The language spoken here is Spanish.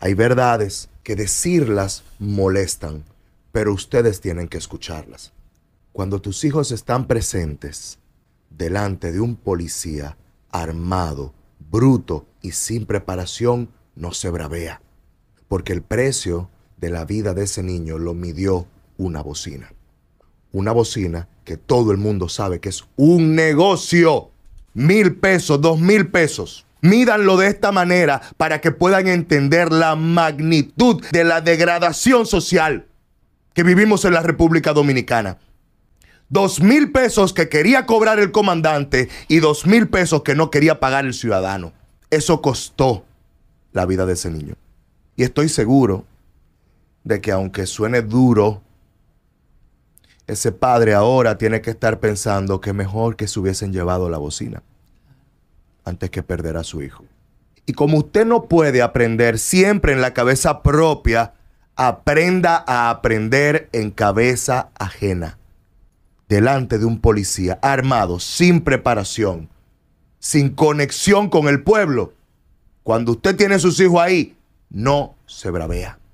Hay verdades que decirlas molestan, pero ustedes tienen que escucharlas. Cuando tus hijos están presentes delante de un policía armado, bruto y sin preparación, no se bravea, porque el precio de la vida de ese niño lo midió una bocina. Una bocina que todo el mundo sabe que es un negocio. Mil pesos, dos mil pesos. Mídanlo de esta manera para que puedan entender la magnitud de la degradación social que vivimos en la República Dominicana. Dos mil pesos que quería cobrar el comandante y dos mil pesos que no quería pagar el ciudadano. Eso costó la vida de ese niño. Y estoy seguro de que aunque suene duro, ese padre ahora tiene que estar pensando que mejor que se hubiesen llevado la bocina antes que perder a su hijo. Y como usted no puede aprender siempre en la cabeza propia, aprenda a aprender en cabeza ajena, delante de un policía armado, sin preparación, sin conexión con el pueblo. Cuando usted tiene sus hijos ahí, no se bravea.